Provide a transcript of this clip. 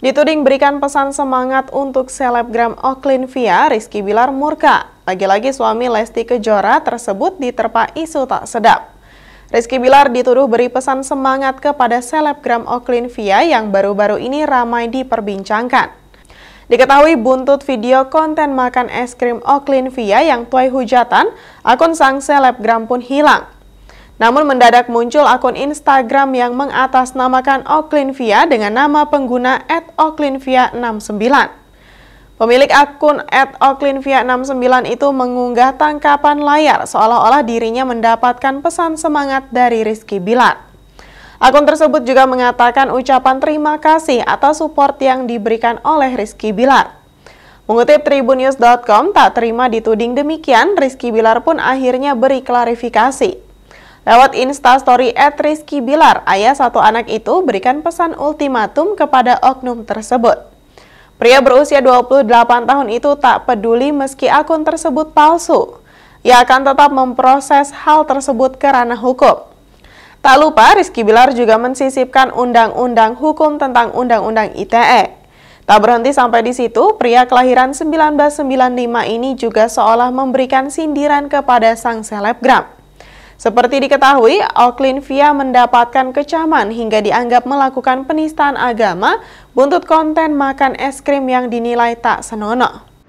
Dituding berikan pesan semangat untuk selebgram Oklinvia, Rizky Bilar murka. Lagi-lagi suami Lesti Kejora tersebut diterpa isu tak sedap. Rizky Bilar dituduh beri pesan semangat kepada selebgram Oklinvia yang baru-baru ini ramai diperbincangkan. Diketahui buntut video konten makan es krim Oklinvia yang tuai hujatan, akun sang selebgram pun hilang. Namun mendadak muncul akun Instagram yang mengatasnamakan Oklinvia dengan nama pengguna @oklinvia69. Pemilik akun @oklinvia69 itu mengunggah tangkapan layar seolah-olah dirinya mendapatkan pesan semangat dari Rizky Bilar. Akun tersebut juga mengatakan ucapan terima kasih atas support yang diberikan oleh Rizky Bilar. Mengutip tribunnews.com, tak terima dituding demikian, Rizky Bilar pun akhirnya beri klarifikasi. Lewat instastory at Rizky Bilar, ayah satu anak itu berikan pesan ultimatum kepada oknum tersebut. Pria berusia 28 tahun itu tak peduli meski akun tersebut palsu. Ia akan tetap memproses hal tersebut ke ranah hukum. Tak lupa, Rizky Bilar juga mensisipkan undang-undang hukum tentang undang-undang ITE. Tak berhenti sampai di situ, pria kelahiran 1995 ini juga seolah memberikan sindiran kepada sang selebgram. Seperti diketahui, Oklin Via mendapatkan kecaman hingga dianggap melakukan penistaan agama buntut konten makan es krim yang dinilai tak senonoh.